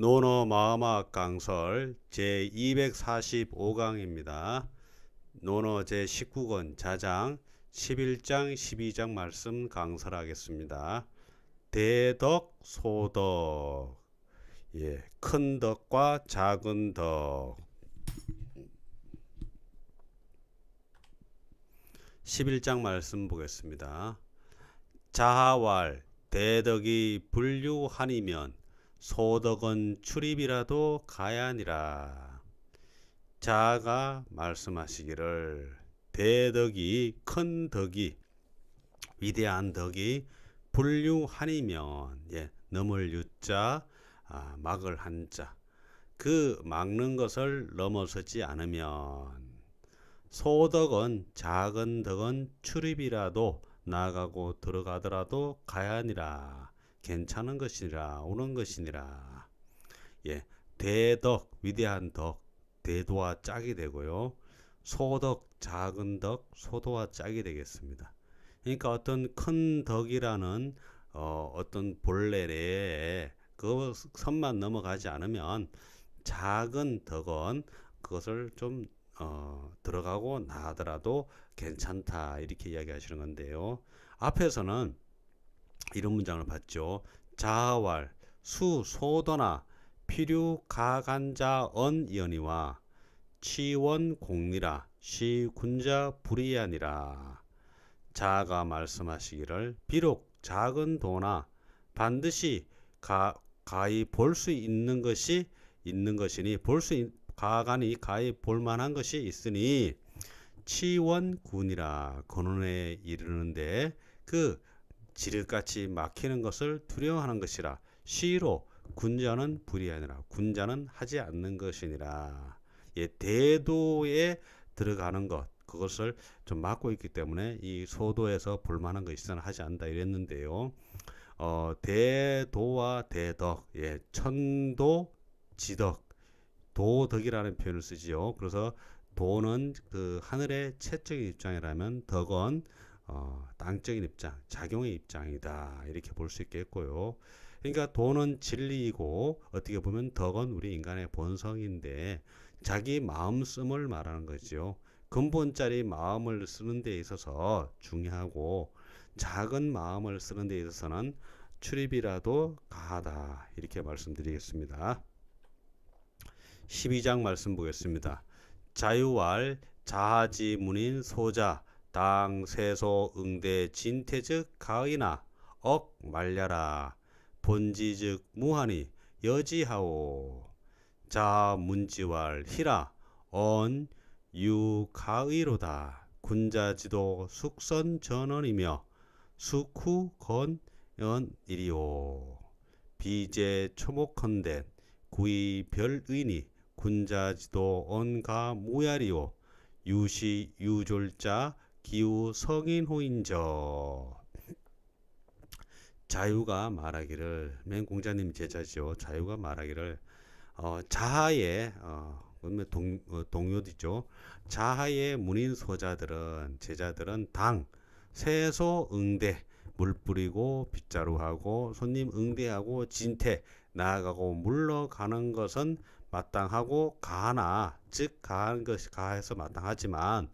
노노마음학 강설 제245강입니다. 노노 제19권 자장 11장 12장 말씀 강설하겠습니다. 대덕 소덕 예, 큰 덕과 작은 덕 11장 말씀 보겠습니다. 자하왈 대덕이 분류한이면 소덕은 출입이라도 가야니라. 자가 말씀하시기를 대덕이 큰 덕이 위대한 덕이 불류한이면 예, 넘을 유자 아, 막을 한자 그 막는 것을 넘어서지 않으면 소덕은 작은 덕은 출입이라도 나가고 들어가더라도 가야니라 괜찮은 것이니라 오는 것이니라 예 대덕 위대한 덕 대도와 짝이 되고요 소덕 작은 덕 소도와 짝이 되겠습니다 그러니까 어떤 큰 덕이라는 어, 어떤 본래 내그 선만 넘어가지 않으면 작은 덕은 그것을 좀 어, 들어가고 나더라도 괜찮다 이렇게 이야기하시는 건데요. 앞에서는 이런 문장을 봤죠. 자활 수 소도나 필유 가간자언 연이와 치원 공리라 시 군자 불이하니라 자가 말씀하시기를 비록 작은 도나 반드시 가, 가히 볼수 있는 것이 있는 것이니 볼 수 가간이 가히 볼만한 것이 있으니 치원군이라 건원에 이르는데 그 지릇같이 막히는 것을 두려워하는 것이라 시로 군자는 불이하니라 군자는 하지 않는 것이니라 예, 대도에 들어가는 것 그것을 좀 막고 있기 때문에 이 소도에서 볼만한 거 있으나 하지 않다 는 이랬는데요 어, 대도와 대덕 예, 천도 지덕 도덕이라는 표현을 쓰지요 그래서 도는 그 하늘의 채적인 입장이라면 덕은 어, 땅적인 입장, 작용의 입장이다. 이렇게 볼 수 있겠고요. 그러니까 돈은 진리이고 어떻게 보면 덕은 우리 인간의 본성인데 자기 마음씀을 말하는 거지 근본짜리 마음을 쓰는 데 있어서 중요하고 작은 마음을 쓰는 데 있어서는 출입이라도 가하다. 이렇게 말씀드리겠습니다. 12장 말씀 보겠습니다. 자유왈 자하지 문인 소자 당, 세소, 응대, 진태 즉 가의나 억 말려라. 본지 즉무한히 여지하오. 자 문지왈 히라 언 유가의로다. 군자지도 숙선 전원이며 숙후 건연이리오. 비제 초목헌된 구이 별의니 군자지도 언가 무야리오. 유시 유졸자 기우 성인 호인저 자유가 말하기를 맨 공자님 제자죠 자유가 말하기를 어, 자하의 어, 동, 어, 동요디죠 자하의 문인 소자들은 제자들은 당 세소 응대 물 뿌리고 빗자루하고 손님 응대하고 진태 나아가고 물러가는 것은 마땅하고 가나 즉 가한 것이 가해서 마땅하지만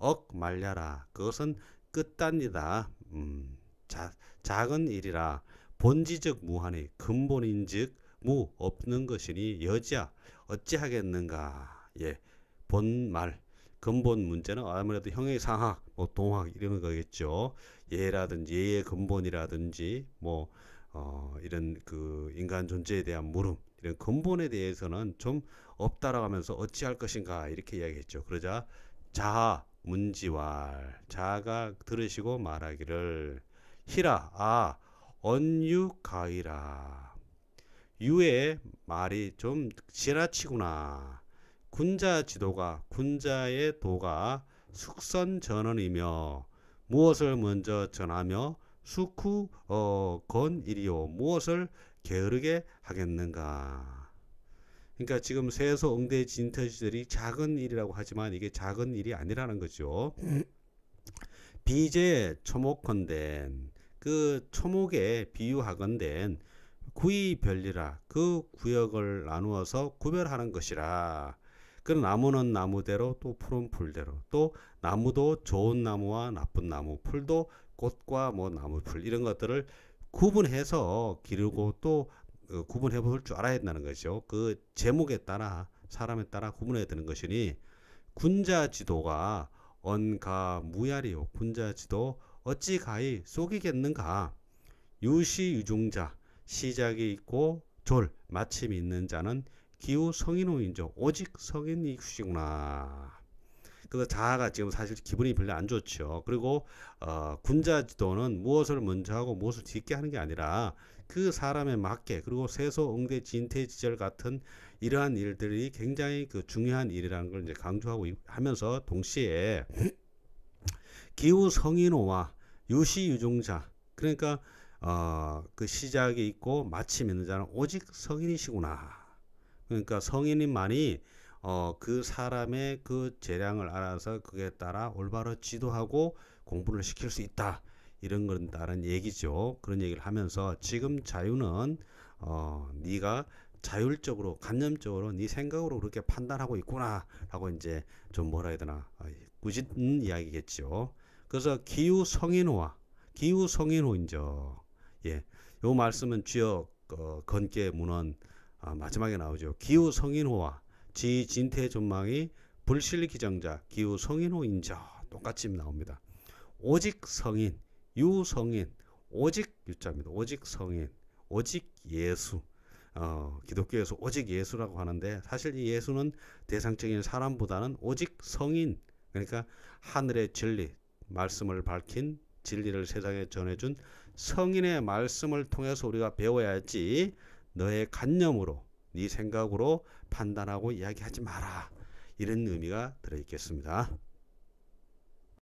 억 말려라. 그것은 끝단이다. 음, 자, 작은 일이라 본지적 무한의 근본인즉 무 없는 것이니 여지야 어찌하겠는가. 예, 본말 근본 문제는 아무래도 형의 상학, 뭐 동학 이런 거겠죠. 예라든지 예의 근본이라든지 뭐 어, 이런 그 인간 존재에 대한 물음 이런 근본에 대해서는 좀 없다라고 하면서 어찌할 것인가 이렇게 이야기했죠. 그러자 자아 문지왈 자가 들으시고 말하기를 히라 아 언유가이라 유의 말이 좀 지나치구나 군자 지도가 군자의 도가 숙선 전언이며 무엇을 먼저 전하며 숙후 어건일이요 무엇을 게으르게 하겠는가 그러니까 지금 세소 응대 진터지들이 작은 일이라고 하지만 이게 작은 일이 아니라는 거죠. 비제 초목건덴그 초목에 비유하건된 구이 별리라 그 구역을 나누어서 구별하는 것이라. 그 나무는 나무대로 또 푸른 풀대로 또 나무도 좋은 나무와 나쁜 나무 풀도 꽃과 뭐 나무 풀 이런 것들을 구분해서 기르고 또 어, 구분해 볼 줄 알아야 된다는 것이죠. 그 제목에 따라 사람에 따라 구분해야 되는 것이니 군자 지도가 언가 무야리요 군자 지도 어찌 가히 속이겠는가 유시 유종자 시작이 있고 졸마침 있는 자는 기후 성인호인적 오직 성인이시구나 그래서 자아가 지금 사실 기분이 별로 안 좋죠. 그리고 어, 군자 지도는 무엇을 먼저 하고 무엇을 뒤게 하는 게 아니라 그 사람에 맞게 그리고 세소 응대 진퇴 지절 같은 이러한 일들이 굉장히 그 중요한 일이라는 걸 이제 강조하고 하면서 동시에 기후 성인호와 유시 유종자 그러니까 어, 그 시작이 있고 마침 있는 자는 오직 성인이시구나. 그러니까 성인인만이 어, 그 사람의 그 재량을 알아서 그에 따라 올바로 지도하고 공부를 시킬 수 있다. 이런 건 다른 얘기죠. 그런 얘기를 하면서 지금 자유는 어, 네가 자율적으로 간념적으로 네 생각으로 그렇게 판단하고 있구나라고 이제 좀 뭐라 해야 되나 아, 꾸짖는 이야기겠죠. 그래서 기후 성인호와 기후 성인호인저 예, 요 말씀은 지역 어, 건계 문헌 아, 마지막에 나오죠. 기후 성인호와 지 진태 전망이 불실 기정자 기후 성인호인저 똑같이 나옵니다. 오직 성인 유성인 오직 유자입니다. 오직 성인 오직 예수 어, 기독교에서 오직 예수라고 하는데 사실 이 예수는 대상적인 사람보다는 오직 성인 그러니까 하늘의 진리 말씀을 밝힌 진리를 세상에 전해준 성인의 말씀을 통해서 우리가 배워야지 너의 관념으로 네 생각으로 판단하고 이야기하지 마라 이런 의미가 들어있겠습니다.